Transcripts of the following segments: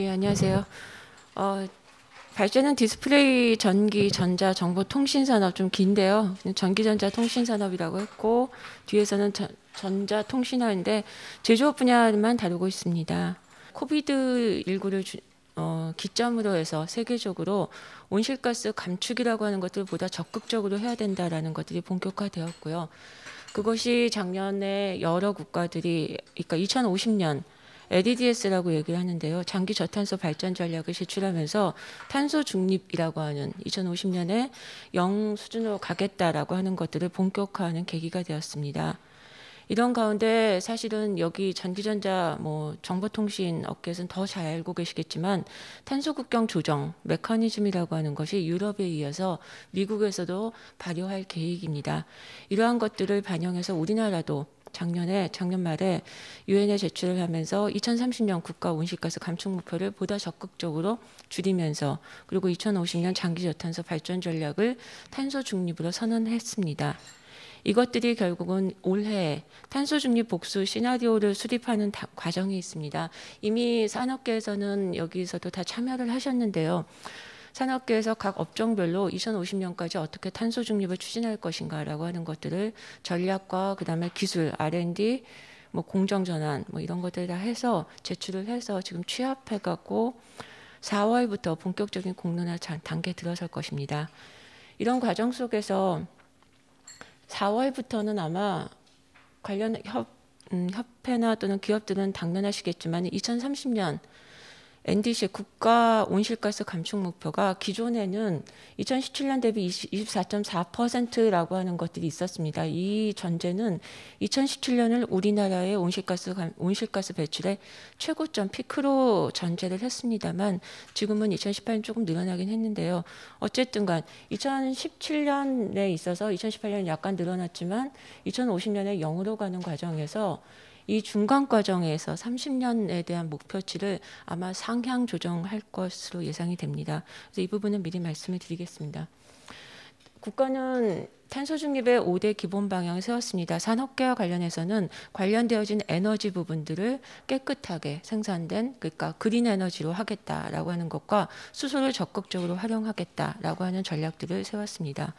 예, 안녕하세요. 어, 발전은 디스플레이, 전기, 전자, 정보, 통신 산업 좀 긴데요. 전기, 전자, 통신 산업이라고 했고 뒤에서는 전, 전자 통신화인데 제조업 분야만 다루고 있습니다. 코비드 19를 주, 어, 기점으로 해서 세계적으로 온실가스 감축이라고 하는 것들 보다 적극적으로 해야 된다라는 것들이 본격화되었고요. 그것이 작년에 여러 국가들이 그러니까 2050년 LDDS라고 얘기를 하는데요. 장기 저탄소 발전 전략을 제출하면서 탄소 중립이라고 하는 2050년에 영 수준으로 가겠다라고 하는 것들을 본격화하는 계기가 되었습니다. 이런 가운데 사실은 여기 전기전자 뭐 정보통신 업계에서는 더 잘 알고 계시겠지만 탄소국경 조정 메커니즘이라고 하는 것이 유럽에 이어서 미국에서도 발효할 계획입니다. 이러한 것들을 반영해서 우리나라도 작년에 작년 말에 유엔에 제출을 하면서 2030년 국가 온실가스 감축 목표를 보다 적극적으로 줄이면서 그리고 2050년 장기 저탄소 발전 전략을 탄소 중립으로 선언했습니다. 이것들이 결국은 올해 탄소 중립 복수 시나리오를 수립하는 다, 과정이 있습니다. 이미 산업계에서는 여기서도 다 참여를 하셨는데요. 산업계에서 각 업종별로 2050년까지 어떻게 탄소 중립을 추진할 것인가라고 하는 것들을 전략과 그다음에 기술, R&D, 뭐 공정 전환 뭐 이런 것들 다 해서 제출을 해서 지금 취합해 갖고 4월부터 본격적인 공론화 단계 들어설 것입니다. 이런 과정 속에서 4월부터는 아마 관련 협, 음, 협회나 또는 기업들은 당면하시겠지만 2030년 NDC 국가 온실가스 감축 목표가 기존에는 2017년 대비 24.4%라고 하는 것들이 있었습니다. 이 전제는 2017년을 우리나라의 온실가스 온실가스 배출의 최고점 피크로 전제를 했습니다만 지금은 2018년 조금 늘어나긴 했는데요. 어쨌든간 2017년에 있어서 2018년 약간 늘어났지만 2050년에 0으로 가는 과정에서 이 중간 과정에서 30년에 대한 목표치를 아마 상향 조정할 것으로 예상이 됩니다. 그래서 이 부분은 미리 말씀을 드리겠습니다. 국가는 탄소 중립의 5대 기본 방향을 세웠습니다. 산업계와 관련해서는 관련되어진 에너지 부분들을 깨끗하게 생산된 그러니까 그린 에너지로 하겠다라고 하는 것과 수소를 적극적으로 활용하겠다라고 하는 전략들을 세웠습니다.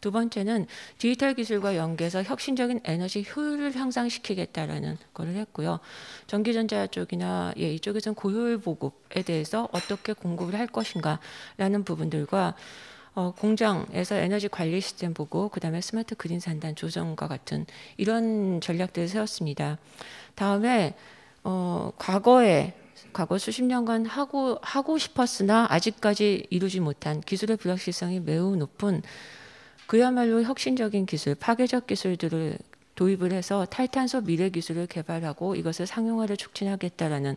두 번째는 디지털 기술과 연계해서 혁신적인 에너지 효율을 향상시키겠다라는 거를 했고요. 전기전자 쪽이나 예, 이쪽에서는 고효율 보급에 대해서 어떻게 공급을 할 것인가라는 부분들과 어, 공장에서 에너지 관리 시스템 보고 그다음에 스마트 그린 산단 조정과 같은 이런 전략들을 세웠습니다. 다음에 어, 과거에 과거 수십 년간 하고 하고 싶었으나 아직까지 이루지 못한 기술의 불확실성이 매우 높은 그야말로 혁신적인 기술, 파괴적 기술들을 도입을 해서 탈탄소 미래 기술을 개발하고 이것을 상용화를 촉진하겠다라는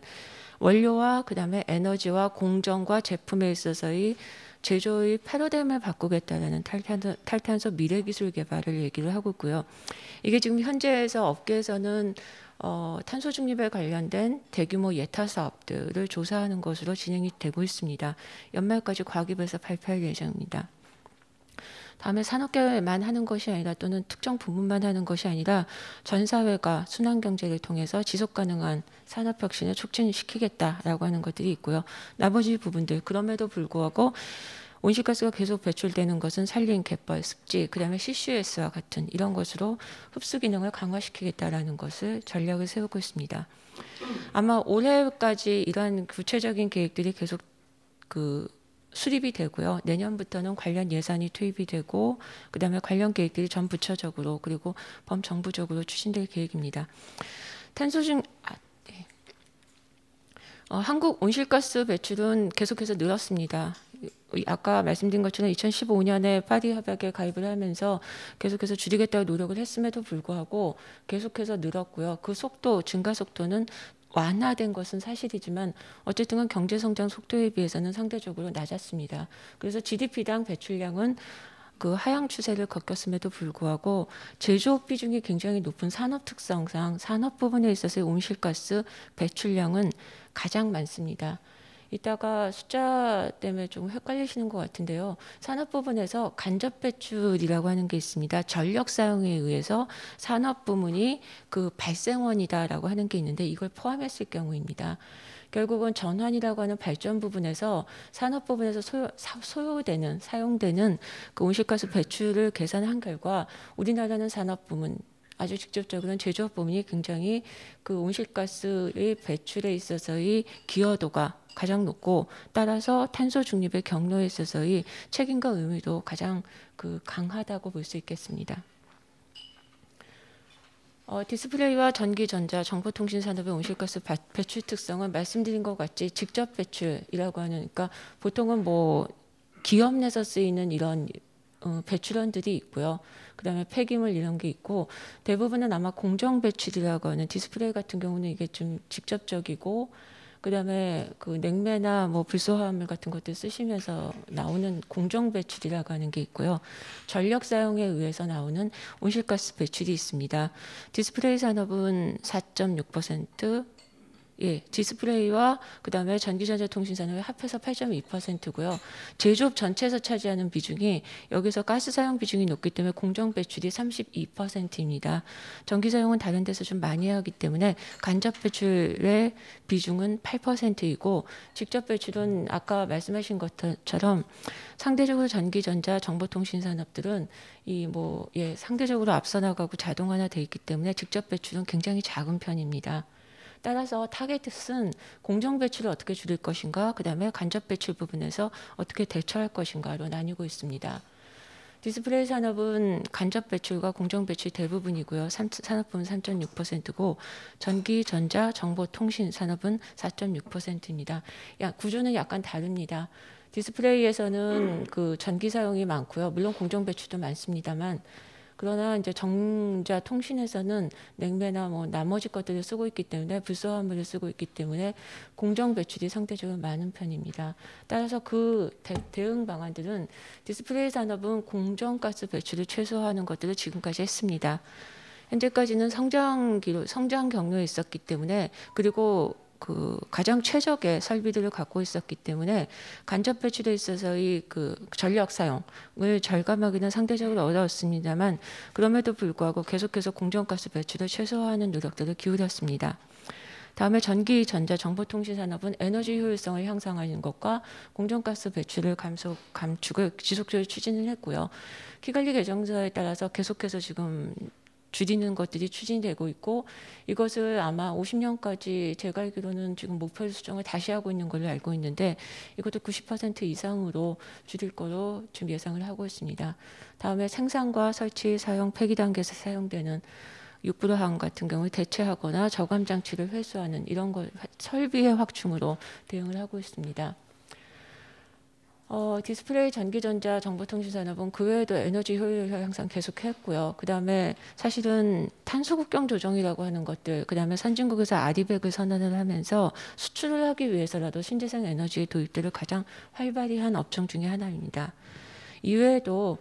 원료와 그다음에 에너지와 공정과 제품에 있어서의 제조의 패러다임을 바꾸겠다라는 탈탄소, 탈탄소 미래 기술 개발을 얘기를 하고 있고요. 이게 지금 현재에서 업계에서는 어, 탄소 중립에 관련된 대규모 예타 사업들을 조사하는 것으로 진행이 되고 있습니다. 연말까지 과기부에서 발표할 예정입니다. 다음에 산업계발만 하는 것이 아니라 또는 특정 부문만 하는 것이 아니라 전 사회가 순환경제를 통해서 지속가능한 산업혁신을 촉진시키겠다라고 하는 것들이 있고요. 나머지 부분들 그럼에도 불구하고 온실가스가 계속 배출되는 것은 산림, 갯벌, 습지, 그다음에 c c s 와 같은 이런 것으로 흡수 기능을 강화시키겠다라는 것을 전략을 세우고 있습니다. 아마 올해까지 이러한 구체적인 계획들이 계속 그 수립이 되고요. 내년부터는 관련 예산이 투입이 되고 그다음에 관련 계획들이 전 부처적으로 그리고 범정부적으로 추진될 계획입니다. 탄소 중 아, 네. 어, 한국 온실가스 배출은 계속해서 늘었습니다. 아까 말씀드린 것처럼 2015년에 파리 협약에 가입을 하면서 계속해서 줄이겠다고 노력을 했음에도 불구하고 계속해서 늘었고요. 그 속도 증가 속도는 완화된 것은 사실이지만 어쨌든 간 경제 성장 속도에 비해서는 상대적으로 낮았습니다. 그래서 GDP당 배출량은 그 하향 추세를 겪었음에도 불구하고 제조업 비중이 굉장히 높은 산업 특성상 산업 부분에 있어서 온실가스 배출량은 가장 많습니다. 이따가 숫자 때문에 좀 헷갈리시는 것 같은데요. 산업 부분에서 간접 배출이라고 하는 게 있습니다. 전력 사용에 의해서 산업 부문이 그 발생원이다라고 하는 게 있는데 이걸 포함했을 경우입니다. 결국은 전환이라고 하는 발전 부분에서 산업 부분에서 소요, 되는 사용되는 그 온실가스 배출을 계산한 결과 우리나라는 산업 부문 아주 직접적으로는 제조업 부문이 굉장히 그 온실가스의 배출에 있어서의 기여도가 가장 높고 따라서 탄소 중립의 경로에 있어서의 책임과 의미도 가장 그 강하다고 볼 수 있겠습니다. 어, 디스플레이와 전기, 전자, 정보통신 산업의 온실가스 바, 배출 특성은 말씀드린 것 같이 직접 배출이라고 하니까 그러니까 보통은 뭐 기업 내서 쓰이는 이런 어, 배출원들이 있고요. 그다음에 폐기물 이런 게 있고 대부분은 아마 공정 배출이라고 하는 디스플레이 같은 경우는 이게 좀 직접적이고 그다음에 그 냉매나 뭐 불소화물 같은 것들 쓰시면서 나오는 공정 배출이라고 하는 게 있고요. 전력 사용에 의해서 나오는 온실가스 배출이 있습니다. 디스플레이 산업은 4.6%, 예, 디스플레이와 그다음에 전기전자통신산업이 합해서 8.2%고요. 제조업 전체에서 차지하는 비중이 여기서 가스 사용 비중이 높기 때문에 공정 배출이 32%입니다. 전기 사용은 다른 데서 좀 많이 하기 때문에 간접 배출의 비중은 8%이고 직접 배출은 아까 말씀하신 것처럼 상대적으로 전기전자 정보통신 산업들은 이 뭐 예, 상대적으로 앞서 나가고 자동화나 돼 있기 때문에 직접 배출은 굉장히 작은 편입니다. 따라서 타겟은 공정 배출을 어떻게 줄일 것인가, 그 다음에 간접 배출 부분에서 어떻게 대처할 것인가로 나뉘고 있습니다. 디스플레이 산업은 간접 배출과 공정 배출 대부분이고요. 산업부는 3.6%고 전기, 전자, 정보, 통신 산업은 4.6%입니다. 야, 구조는 약간 다릅니다. 디스플레이에서는 그 전기 사용이 많고요. 물론 공정 배출도 많습니다만 그러나 이제 정자 통신에서는 냉매나 뭐 나머지 것들을 쓰고 있기 때문에 불소화물을 쓰고 있기 때문에 공정 배출이 상대적으로 많은 편입니다. 따라서 그 대, 응 방안들은 디스플레이 산업은 공정가스 배출을 최소화하는 것들을 지금까지 했습니다. 현재까지는 성장기로 성장 경로에 있었기 때문에 그리고 그 가장 최적의 설비들을 갖고 있었기 때문에 간접 배출에 있어서의 그 전력 사용을 절감하기는 상대적으로 어려웠습니다만 그럼에도 불구하고 계속해서 공정가스 배출을 최소화하는 노력들을 기울였습니다. 다음에 전기, 전자, 정보통신 산업은 에너지 효율성을 향상하는 것과 공정가스 배출을 감소, 감축을 지속적으로 추진을 했고요. 키갈리 개정서에 따라서 계속해서 지금 줄이는 것들이 추진되고 있고 이것을 아마 50년까지 제가 알기로는 지금 목표 수정을 다시 하고 있는 걸로 알고 있는데 이것도 90% 이상으로 줄일 거로 지금 예상을 하고 있습니다. 다음에 생산과 설치, 사용, 폐기 단계에서 사용되는 육부로 항 같은 경우 대체하거나 저감 장치를 회수하는 이런 걸 설비의 확충으로 대응을 하고 있습니다. 어, 디스플레이 전기전자 정보통신 산업은 그 외에도 에너지 효율 향상 계속했고요. 그 다음에 사실은 탄소 국경 조정이라고 하는 것들, 그 다음에 선진국에서 아리백을 선언을 하면서 수출을 하기 위해서라도 신재생 에너지 도입들을 가장 활발히 한 업종 중의 하나입니다. 이외에도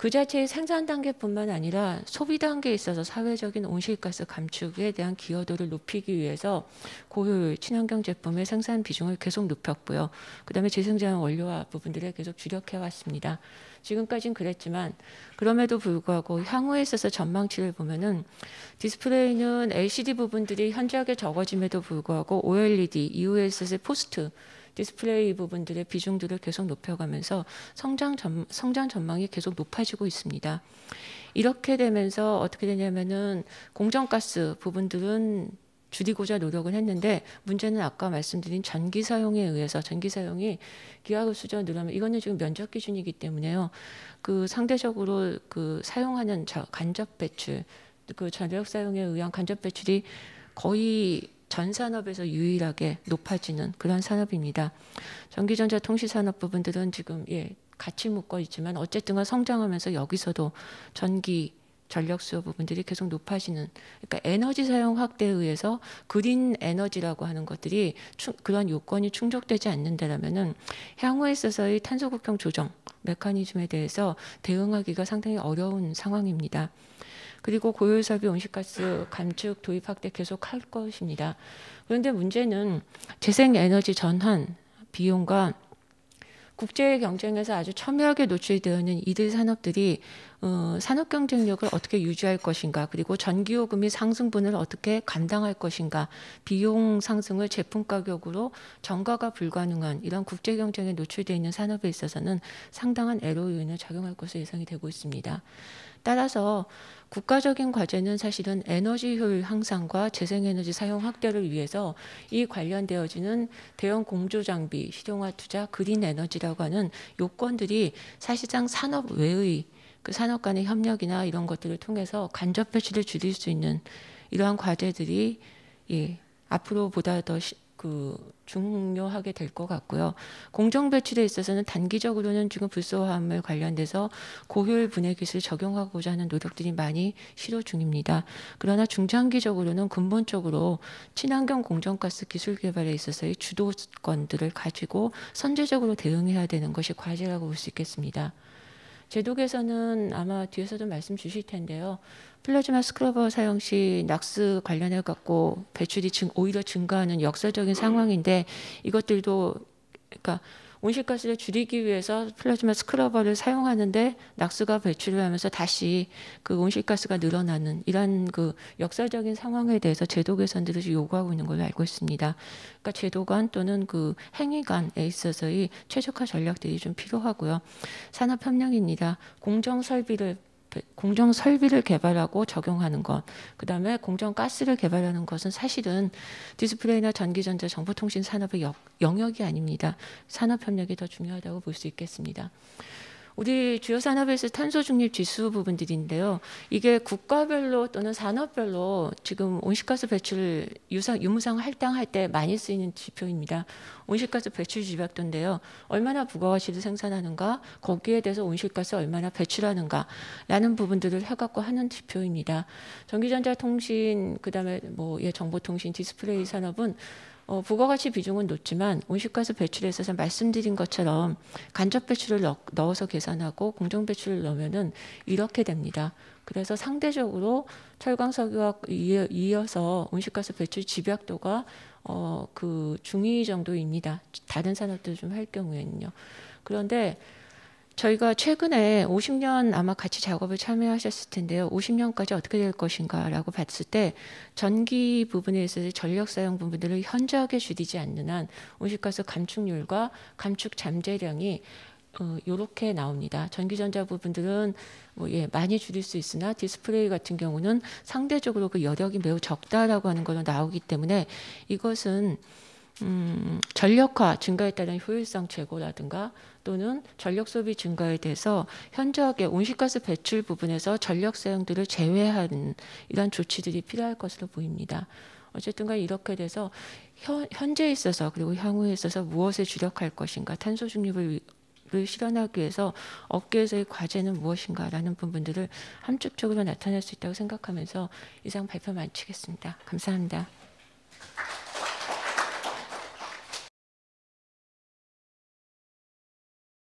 그 자체의 생산 단계뿐만 아니라 소비 단계에 있어서 사회적인 온실가스 감축에 대한 기여도를 높이기 위해서 고효율 친환경 제품의 생산 비중을 계속 높였고요. 그다음에 재생자원 원료화 부분들에 계속 주력해 왔습니다. 지금까지는 그랬지만 그럼에도 불구하고 향후에 있어서 전망치를 보면은 디스플레이는 LCD 부분들이 현저하게 적어짐에도 불구하고 OLED, EUS의 포스트 디스플레이 부분들의 비중들을 계속 높여가면서 성장, 전, 성장 전망이 계속 높아지고 있습니다. 이렇게 되면서 어떻게 되냐면은 공정가스 부분들은 줄이고자 노력을 했는데 문제는 아까 말씀드린 전기 사용에 의해서 전기 사용이 기하급 수저 늘어면 이거는 지금 면적 기준이기 때문에요. 그 상대적으로 그 사용하는 간접 배출 그 전력 사용에 의한 간접 배출이 거의 전 산업에서 유일하게 높아지는 그런 산업입니다. 전기전자 통신산업 부분들은 지금 예, 같이 묶어 있지만 어쨌든간 성장하면서 여기서도 전기 전력 수요 부분들이 계속 높아지는 그러니까 에너지 사용 확대에 의해서 그린 에너지라고 하는 것들이 그런 요건이 충족되지 않는다라면 향후에 있어서의 탄소 국경 조정 메커니즘에 대해서 대응하기가 상당히 어려운 상황입니다. 그리고 고율사비 온실가스 감축 도입 확대 계속할 것입니다. 그런데 문제는 재생에너지 전환 비용과 국제 경쟁에서 아주 첨예하게 노출되어 있는 이들 산업들이 어, 산업 경쟁력을 어떻게 유지할 것인가, 그리고 전기요금이 상승분을 어떻게 감당할 것인가, 비용 상승을 제품 가격으로 전가가 불가능한 이런 국제 경쟁에 노출되어 있는 산업에 있어서는 상당한 애로 요인을 작용할 것으로 예상이 되고 있습니다. 따라서 국가적인 과제는 사실은 에너지 효율 향상과 재생에너지 사용 확대를 위해서 이 관련되어지는 대형 공조 장비, 실용화 투자, 그린 에너지라고 하는 요건들이 사실상 산업 외의 그 산업 간의 협력이나 이런 것들을 통해서 간접 배출을 줄일 수 있는 이러한 과제들이 예, 앞으로보다 더 시, 그 중요하게 될 것 같고요. 공정 배출에 있어서는 단기적으로는 지금 불소화물 관련돼서 고효율 분해 기술 적용하고자 하는 노력들이 많이 시도 중입니다. 그러나 중장기적으로는 근본적으로 친환경 공정가스 기술 개발에 있어서의 주도권들을 가지고 선제적으로 대응해야 되는 것이 과제라고 볼 수 있겠습니다. 제독에서는 아마 뒤에서도 말씀 주실 텐데요. 플라즈마 스크러버 사용 시 낙스 관련해 갖고 배출이 오히려 증가하는 역사적인 상황인데 이것들도 그러니까 온실가스를 줄이기 위해서 플라즈마 스크러버를 사용하는데 낙수가 배출을 하면서 다시 그 온실가스가 늘어나는 이런 그 역사적인 상황에 대해서 제도 개선들을 요구하고 있는 걸로 알고 있습니다. 그러니까 제도관 또는 그 행위관에 있어서의 최적화 전략들이 좀 필요하고요. 산업혁명입니다. 공정 설비를 공정 설비를 개발하고 적용하는 것, 그 다음에 공정 가스를 개발하는 것은 사실은 디스플레이나 전기전자 정보통신 산업의 영역이 아닙니다. 산업협력이 더 중요하다고 볼 수 있겠습니다. 우리 주요 산업에서 탄소 중립 지수 부분들인데요. 이게 국가별로 또는 산업별로 지금 온실가스 배출 유상 유무상 할당할 때 많이 쓰이는 지표입니다. 온실가스 배출 집약인데요 얼마나 부가가치를 생산하는가, 거기에 대해서 온실가스 얼마나 배출하는가라는 부분들을 해갖고 하는 지표입니다. 전기전자 통신, 그다음에 뭐 예, 정보통신 디스플레이 산업은 어, 부가가치 비중은 높지만 온실가스 배출에 있어서 말씀드린 것처럼 간접 배출을 넣, 어서 계산하고 공정 배출을 넣으면은 이렇게 됩니다. 그래서 상대적으로 철강 석유와 이어서 온실가스 배출 집약도가 어, 그 중위 정도입니다. 다른 산업들 좀 할 경우에는요. 그런데 저희가 최근에 50년 아마 같이 작업을 참여하셨을 텐데요. 50년까지 어떻게 될 것인가라고 봤을 때 전기 부분에 있어서 전력 사용 부분들을 현저하게 줄이지 않는 한 온실가스 감축률과 감축 잠재량이 이렇게 어, 나옵니다. 전기전자 부분들은 뭐, 예, 많이 줄일 수 있으나 디스플레이 같은 경우는 상대적으로 그 여력이 매우 적다라고 하는 걸로 나오기 때문에 이것은 음, 전력화 증가에 따른 효율성 제고라든가 또는 전력 소비 증가에 대해서 현저하게 온실가스 배출 부분에서 전력 사용들을 제외한 이런 조치들이 필요할 것으로 보입니다. 어쨌든간 이렇게 돼서 현, 재에 있어서 그리고 향후에 있어서 무엇에 주력할 것인가 탄소 중립을 실현하기 위해서 업계에서의 과제는 무엇인가라는 부분들을 함축적으로 나타낼 수 있다고 생각하면서 이상 발표 마치겠습니다. 감사합니다.